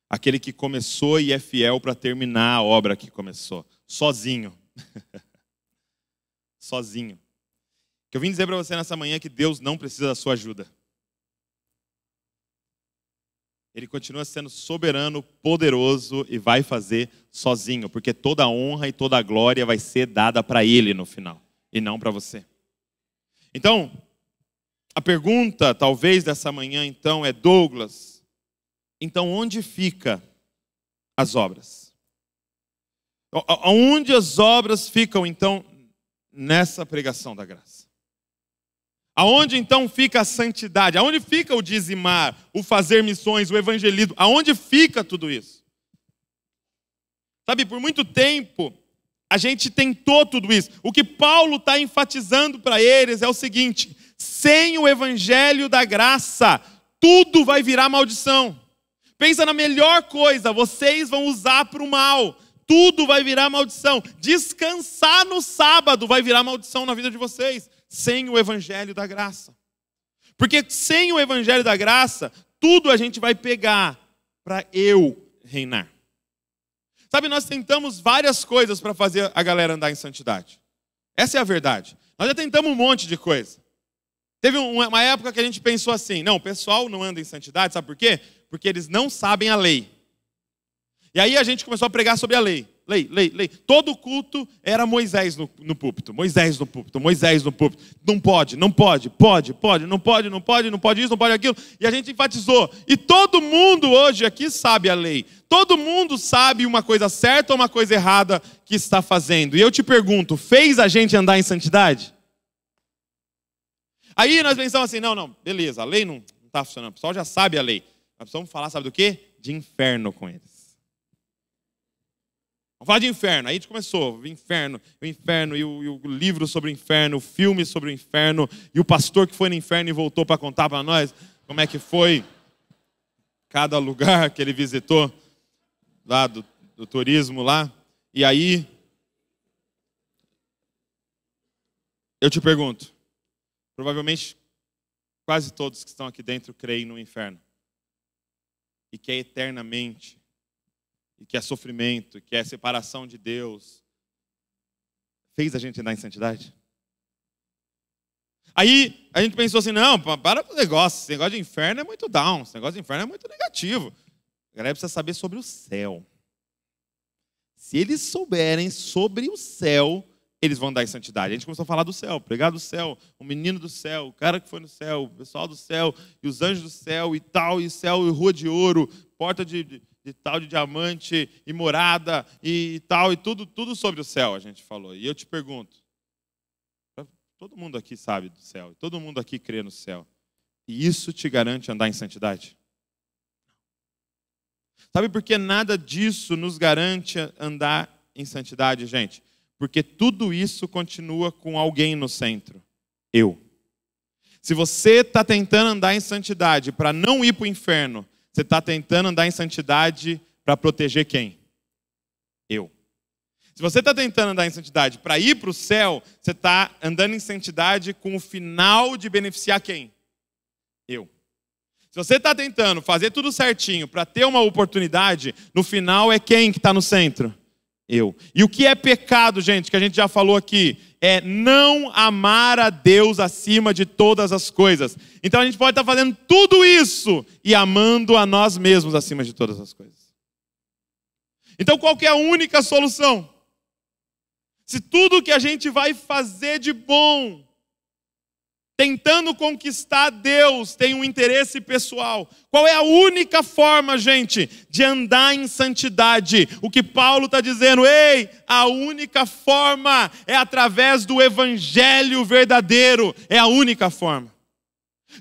[SPEAKER 1] Aquele que começou e é fiel para terminar a obra que começou, sozinho. sozinho que eu vim dizer para você nessa manhã que Deus não precisa da sua ajuda. Ele continua sendo soberano, poderoso e vai fazer sozinho, porque toda a honra e toda a glória vai ser dada para ele no final e não para você. Então, a pergunta talvez dessa manhã então é Douglas, então onde fica as obras? Onde as obras ficam então nessa pregação da graça? Aonde então fica a santidade? Aonde fica o dizimar, o fazer missões, o evangelismo? Aonde fica tudo isso? Sabe, por muito tempo a gente tentou tudo isso. O que Paulo está enfatizando para eles é o seguinte: sem o evangelho da graça, tudo vai virar maldição. Pensa na melhor coisa, vocês vão usar para o mal, tudo vai virar maldição. Descansar no sábado vai virar maldição na vida de vocês sem o evangelho da graça. Porque sem o evangelho da graça, tudo a gente vai pegar para eu reinar. Sabe, nós tentamos várias coisas para fazer a galera andar em santidade. Essa é a verdade. Nós já tentamos um monte de coisa. Teve uma época que a gente pensou assim: não, o pessoal não anda em santidade, sabe por quê? Porque eles não sabem a lei. E aí a gente começou a pregar sobre a lei lei, lei, lei. Todo culto era Moisés no, no, púlpito, Moisés no púlpito, Moisés no púlpito. Não pode, não pode, pode, pode, não pode, não pode, não pode isso, não pode aquilo. E a gente enfatizou. E todo mundo hoje aqui sabe a lei. Todo mundo sabe uma coisa certa ou uma coisa errada que está fazendo. E eu te pergunto, fez a gente andar em santidade? Aí nós pensamos assim, não, não, beleza, a lei não está funcionando. O pessoal já sabe a lei. Nós precisamos falar, sabe do quê? De inferno com eles. Vá de inferno. Aí a gente começou, o inferno, o inferno, e o, e o, livro sobre o inferno, o filme sobre o inferno, e o pastor que foi no inferno e voltou para contar para nós como é que foi cada lugar que ele visitou, lá do, do turismo lá. E aí, eu te pergunto, provavelmente quase todos que estão aqui dentro creem no inferno. E que é eternamente e que é sofrimento, que é separação de Deus, fez a gente andar em santidade? Aí a gente pensou assim: não, para com o negócio, esse negócio de inferno é muito down, esse negócio de inferno é muito negativo. A galera precisa saber sobre o céu. Se eles souberem sobre o céu, eles vão dar em santidade. A gente começou a falar do céu, pregar do céu, o menino do céu, o cara que foi no céu, o pessoal do céu, e os anjos do céu, e tal, e céu, e rua de ouro, porta de, de tal de diamante e morada e, e tal e tudo tudo sobre o céu a gente falou. E eu te pergunto, todo mundo aqui sabe do céu, todo mundo aqui crê no céu. E isso te garante andar em santidade? Sabe por que nada disso nos garante andar em santidade, gente? Porque tudo isso continua com alguém no centro. Eu. Se você está tentando andar em santidade para não ir para o inferno, você está tentando andar em santidade para proteger quem? Eu. Se você está tentando andar em santidade para ir para o céu, você está andando em santidade com o final de beneficiar quem? Eu. Se você está tentando fazer tudo certinho para ter uma oportunidade, no final é quem que está no centro? Eu. E o que é pecado, gente, que a gente já falou aqui? é não amar a Deus acima de todas as coisas. Então a gente pode estar fazendo tudo isso e amando a nós mesmos acima de todas as coisas. Então qual é a única solução? Se tudo que a gente vai fazer de bom tentando conquistar Deus, tem um interesse pessoal. Qual é a única forma, gente, de andar em santidade? O que Paulo está dizendo, ei, a única forma é através do evangelho verdadeiro, é a única forma.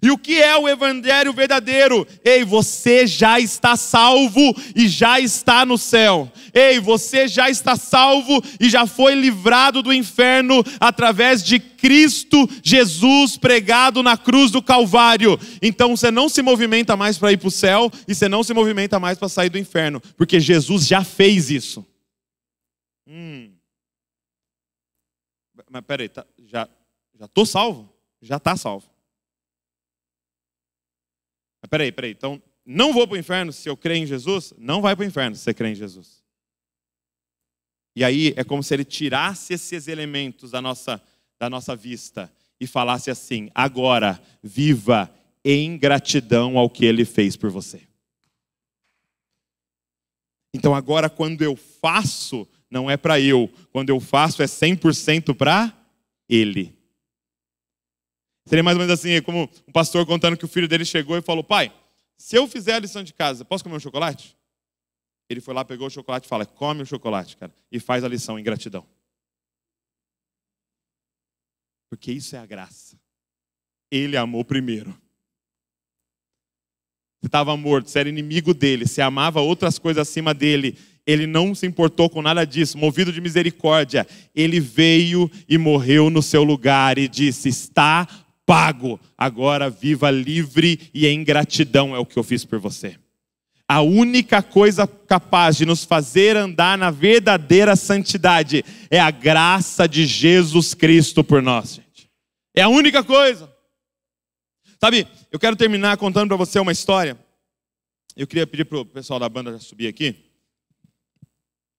[SPEAKER 1] E o que é o evangelho verdadeiro? Ei, você já está salvo e já está no céu. Ei, você já está salvo e já foi livrado do inferno através de Cristo Jesus pregado na cruz do Calvário. Então você não se movimenta mais para ir para o céu e você não se movimenta mais para sair do inferno, porque Jesus já fez isso. Hum. Mas peraí, tá, já estou salvo? Já está salvo. Mas peraí, peraí. Então, não vou para o inferno se eu crer em Jesus? Não vai para o inferno se você crer em Jesus. E aí é como se ele tirasse esses elementos da nossa, da nossa vista e falasse assim: agora, viva em gratidão ao que ele fez por você. Então, agora, quando eu faço, não é para eu, quando eu faço, é 100% para ele. Seria mais ou menos assim, como um pastor contando que o filho dele chegou e falou: Pai, se eu fizer a lição de casa, posso comer um chocolate? Ele foi lá, pegou o chocolate e fala: Come o chocolate, cara, e faz a lição em gratidão. Porque isso é a graça. Ele amou primeiro. Você estava morto, você era inimigo dele, você amava outras coisas acima dele. Ele não se importou com nada disso, movido de misericórdia. Ele veio e morreu no seu lugar e disse: Está pago, agora viva livre e em gratidão é o que eu fiz por você. A única coisa capaz de nos fazer andar na verdadeira santidade é a graça de Jesus Cristo por nós, gente. É a única coisa. Sabe, eu quero terminar contando para você uma história. Eu queria pedir para o pessoal da banda subir aqui.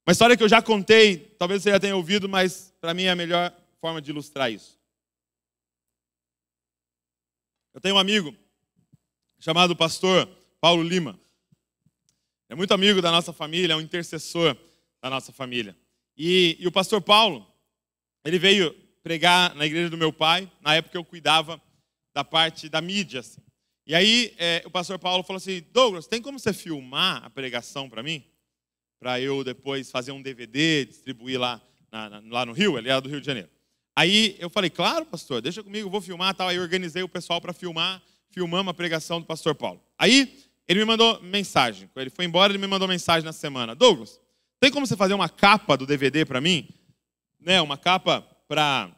[SPEAKER 1] Uma história que eu já contei, talvez você já tenha ouvido, mas para mim é a melhor forma de ilustrar isso. Eu tenho um amigo chamado pastor Paulo Lima. É muito amigo da nossa família, é um intercessor da nossa família. E, e o pastor Paulo, ele veio pregar na igreja do meu pai, na época eu cuidava da parte da mídia. Assim. E aí é, o pastor Paulo falou assim: Douglas, tem como você filmar a pregação para mim? Para eu depois fazer um DVD, distribuir lá, na, na, lá no Rio? Ele era do Rio de Janeiro. Aí eu falei, claro, pastor, deixa comigo, eu vou filmar tal. Aí eu organizei o pessoal para filmar, filmamos a pregação do pastor Paulo. Aí ele me mandou mensagem. Ele foi embora, ele me mandou mensagem na semana. Douglas, tem como você fazer uma capa do DVD para mim? Né, uma capa para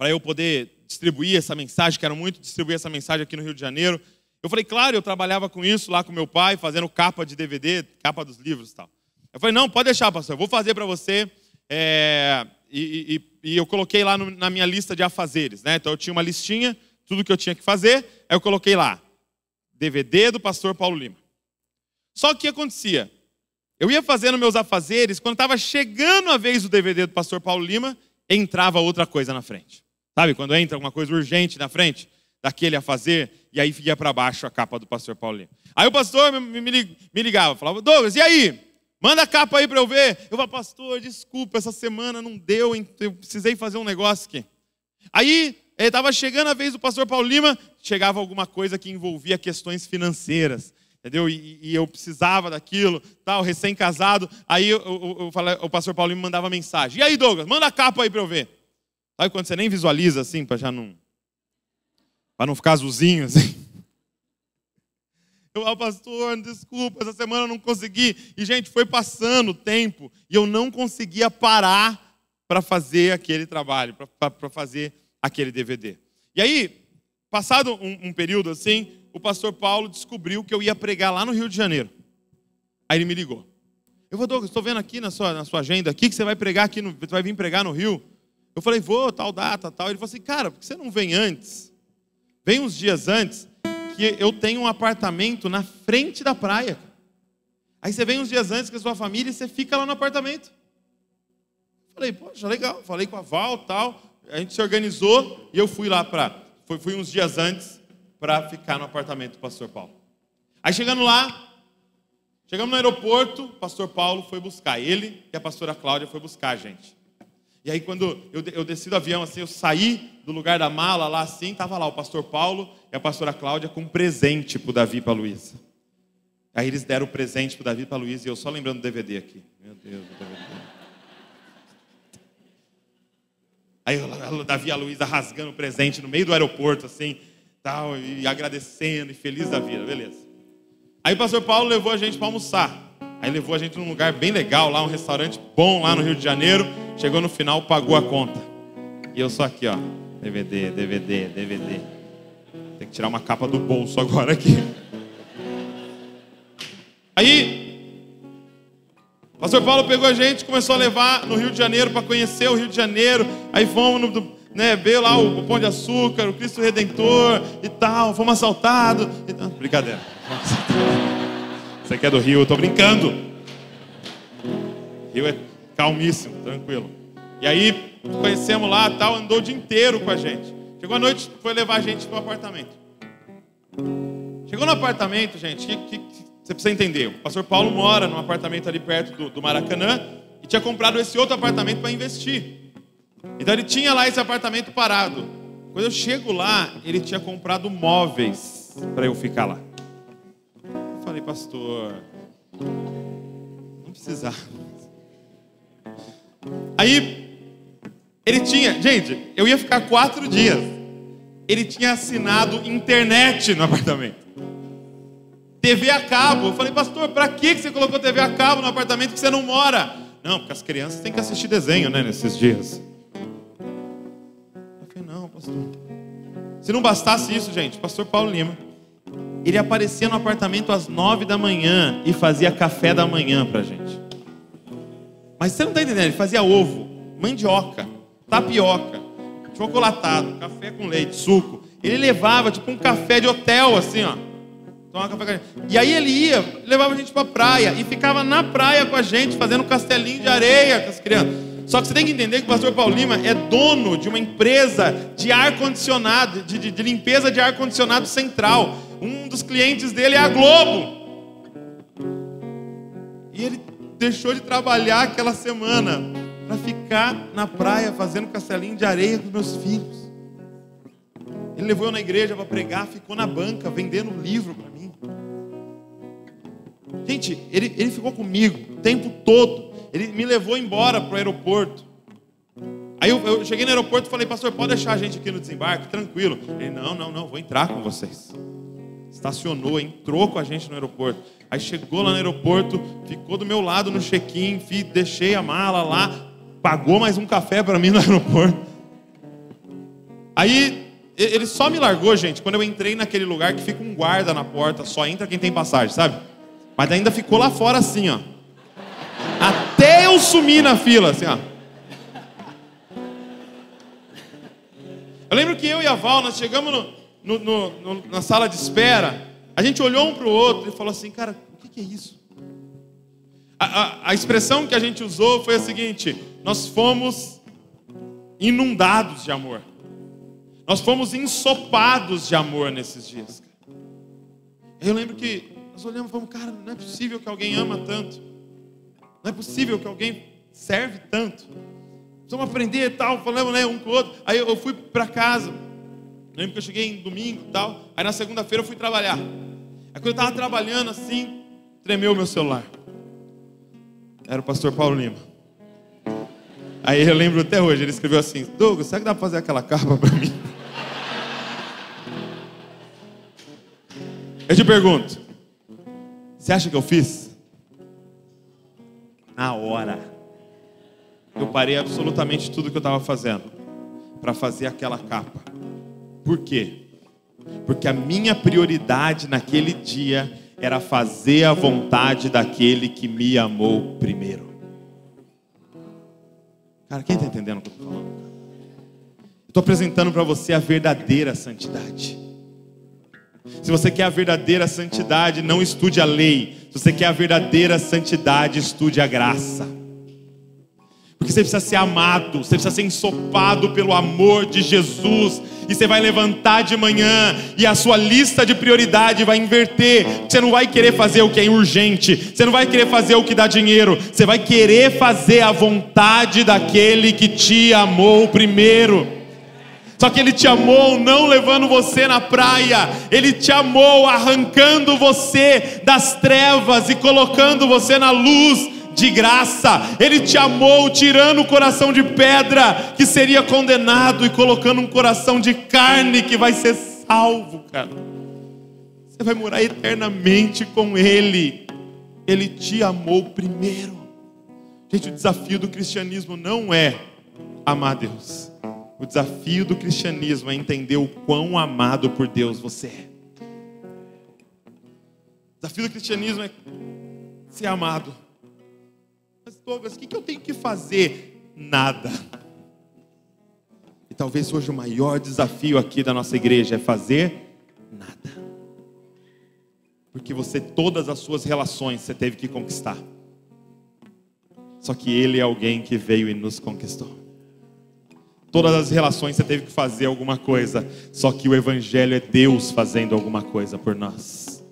[SPEAKER 1] eu poder distribuir essa mensagem, quero muito distribuir essa mensagem aqui no Rio de Janeiro. Eu falei, claro, eu trabalhava com isso lá com meu pai, fazendo capa de DVD, capa dos livros e tal. Eu falei, não, pode deixar, pastor, eu vou fazer para você. É, e, e, e, eu coloquei lá no, na minha lista de afazeres, né? Então eu tinha uma listinha, tudo que eu tinha que fazer, aí eu coloquei lá, DVD do pastor Paulo Lima. Só que o que acontecia? Eu ia fazendo meus afazeres, quando estava chegando a vez do DVD do pastor Paulo Lima, entrava outra coisa na frente. Sabe, quando entra alguma coisa urgente na frente, daquele a fazer, e aí ia para baixo a capa do pastor Paulo Lima. Aí o pastor me, me, me ligava, falava, Douglas, e aí? Manda a capa aí para eu ver. Eu falo, pastor, desculpa, essa semana não deu, eu precisei fazer um negócio aqui. Aí, estava eh, chegando a vez do pastor Paulo Lima, chegava alguma coisa que envolvia questões financeiras, entendeu? E, e eu precisava daquilo, tal, recém-casado. Aí eu, eu, eu falei, o pastor Paulo Lima mandava mensagem. E aí, Douglas, manda a capa aí para eu ver. Sabe quando você nem visualiza assim, para já não. para não ficar azulzinho assim? Eu, ah, pastor, desculpa, essa semana eu não consegui. E, gente, foi passando o tempo e eu não conseguia parar para fazer aquele trabalho, para fazer aquele DVD. E aí, passado um, um período assim, o pastor Paulo descobriu que eu ia pregar lá no Rio de Janeiro. Aí ele me ligou. Eu estou vendo aqui na sua, na sua agenda aqui que você vai pregar aqui, no, vai vir pregar no Rio. Eu falei, vou, tal data, tal. Ele falou assim, cara, por que você não vem antes? Vem uns dias antes que eu tenho um apartamento na frente da praia. Aí você vem uns dias antes com a sua família e você fica lá no apartamento. Falei, poxa, legal. Falei com a Val tal. A gente se organizou e eu fui lá para. Fui, uns dias antes para ficar no apartamento do pastor Paulo. Aí chegando lá, chegamos no aeroporto, o pastor Paulo foi buscar. Ele e a pastora Cláudia foi buscar a gente. E aí quando eu, eu desci do avião, assim, eu saí do lugar da mala lá assim, tava lá o pastor Paulo e a pastora Cláudia com um presente pro Davi e a Luísa. Aí eles deram o presente presente pro Davi e a Luísa, e eu só lembrando do DVD aqui. Meu Deus, do DVD. Aí o Davi e a Luísa rasgando o presente no meio do aeroporto, assim, tal, e agradecendo, e feliz da vida, beleza. Aí o pastor Paulo levou a gente para almoçar. Aí levou a gente num lugar bem legal, lá, um restaurante bom lá no Rio de Janeiro. Chegou no final, pagou a conta. E eu só aqui, ó. DVD, DVD, DVD. Tem que tirar uma capa do bolso agora aqui. Aí, o pastor Paulo pegou a gente, começou a levar no Rio de Janeiro para conhecer o Rio de Janeiro. Aí fomos no, né, ver lá o, o Pão de Açúcar, o Cristo Redentor e tal. Fomos assaltados. E, brincadeira. Você quer é do Rio, eu tô brincando. Rio é Calmíssimo, tranquilo. E aí conhecemos lá, tal, andou o dia inteiro com a gente. Chegou à noite, foi levar a gente pro apartamento. Chegou no apartamento, gente, que, que, que você precisa entender. O pastor Paulo mora num apartamento ali perto do, do Maracanã e tinha comprado esse outro apartamento para investir. Então ele tinha lá esse apartamento parado. Quando eu chego lá, ele tinha comprado móveis para eu ficar lá. Eu falei, pastor, não precisava. Aí, ele tinha, gente, eu ia ficar quatro dias. Ele tinha assinado internet no apartamento. TV a cabo. Eu falei, pastor, para que você colocou TV a cabo no apartamento que você não mora? Não, porque as crianças têm que assistir desenho, né, nesses dias. Eu falei, não, pastor. Se não bastasse isso, gente, pastor Paulo Lima, ele aparecia no apartamento às nove da manhã e fazia café da manhã pra gente. Mas você não está entendendo, ele fazia ovo, mandioca, tapioca, chocolatado, café com leite, suco. Ele levava tipo um café de hotel, assim, ó. Tomava café com E aí ele ia, levava a gente pra praia e ficava na praia com a gente, fazendo um castelinho de areia com as crianças. Só que você tem que entender que o pastor Paulo Lima é dono de uma empresa de ar-condicionado, de, de, de, limpeza de ar-condicionado central. Um dos clientes dele é a Globo. E ele deixou de trabalhar aquela semana para ficar na praia fazendo castelinho de areia com meus filhos. Ele levou eu na igreja para pregar, ficou na banca vendendo livro para mim. Gente, ele, ele ficou comigo o tempo todo. Ele me levou embora para o aeroporto. Aí eu, eu, cheguei no aeroporto e falei, pastor, pode deixar a gente aqui no desembarque, tranquilo. Ele, não, não, não, vou entrar com vocês. Estacionou, entrou com a gente no aeroporto. Aí chegou lá no aeroporto, ficou do meu lado no check-in, deixei a mala lá, pagou mais um café para mim no aeroporto. Aí ele só me largou, gente, quando eu entrei naquele lugar que fica um guarda na porta, só entra quem tem passagem, sabe? Mas ainda ficou lá fora assim, ó. Até eu sumir na fila, assim, ó. Eu lembro que eu e a Val, nós chegamos no, no, no, na sala de espera. A gente olhou um para o outro e falou assim, cara, o que, que é isso? A, a, a expressão que a gente usou foi a seguinte: nós fomos inundados de amor. Nós fomos ensopados de amor nesses dias. Eu lembro que nós olhamos e falamos, cara, não é possível que alguém ama tanto. Não é possível que alguém serve tanto. Vamos aprender e tal, falamos né, um com o outro. Aí eu fui para casa. lembro que eu cheguei em domingo e tal. Aí na segunda-feira eu fui trabalhar. Aí é quando eu estava trabalhando assim, tremeu o meu celular. Era o pastor Paulo Lima. Aí eu lembro até hoje, ele escreveu assim: Douglas, será que dá para fazer aquela capa para mim? Eu te pergunto: você acha que eu fiz? Na hora. Eu parei absolutamente tudo que eu estava fazendo para fazer aquela capa. Por quê? porque a minha prioridade naquele dia era fazer a vontade daquele que me amou primeiro. Cara, quem está entendendo o que eu estou falando? Estou apresentando para você a verdadeira santidade. Se você quer a verdadeira santidade, não estude a lei. Se você quer a verdadeira santidade, estude a graça. Porque você precisa ser amado, você precisa ser ensopado pelo amor de Jesus e você vai levantar de manhã e a sua lista de prioridade vai inverter. Você não vai querer fazer o que é urgente, você não vai querer fazer o que dá dinheiro, você vai querer fazer a vontade daquele que te amou primeiro. Só que Ele te amou não levando você na praia, Ele te amou arrancando você das trevas e colocando você na luz de graça. Ele te amou tirando o coração de pedra que seria condenado e colocando um coração de carne que vai ser salvo, cara. Você vai morar eternamente com Ele. Ele te amou primeiro. Gente, o desafio do cristianismo não é amar Deus. O desafio do cristianismo é entender o quão amado por Deus você é. O desafio do cristianismo é ser amado. Douglas, o que, que eu tenho que fazer? Nada. E talvez hoje o maior desafio aqui da nossa igreja é fazer nada. Porque você, todas as suas relações, você teve que conquistar. Só que Ele é alguém que veio e nos conquistou. Todas as relações você teve que fazer alguma coisa. Só que o Evangelho é Deus fazendo alguma coisa por nós.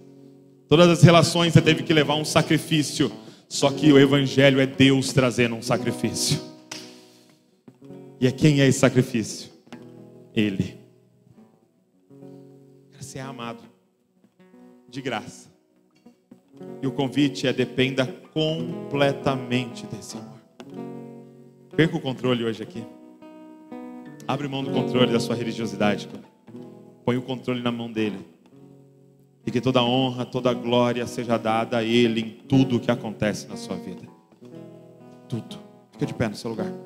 [SPEAKER 1] Todas as relações você teve que levar um sacrifício. Só que o Evangelho é Deus trazendo um sacrifício. E é quem é esse sacrifício? Ele. Você é amado. De graça. E o convite é dependa completamente desse amor. Perca o controle hoje aqui. Abre mão do controle da sua religiosidade. Põe o controle na mão dele. E que toda honra, toda glória seja dada a Ele em tudo o que acontece na sua vida. Tudo. Fica de pé no seu lugar.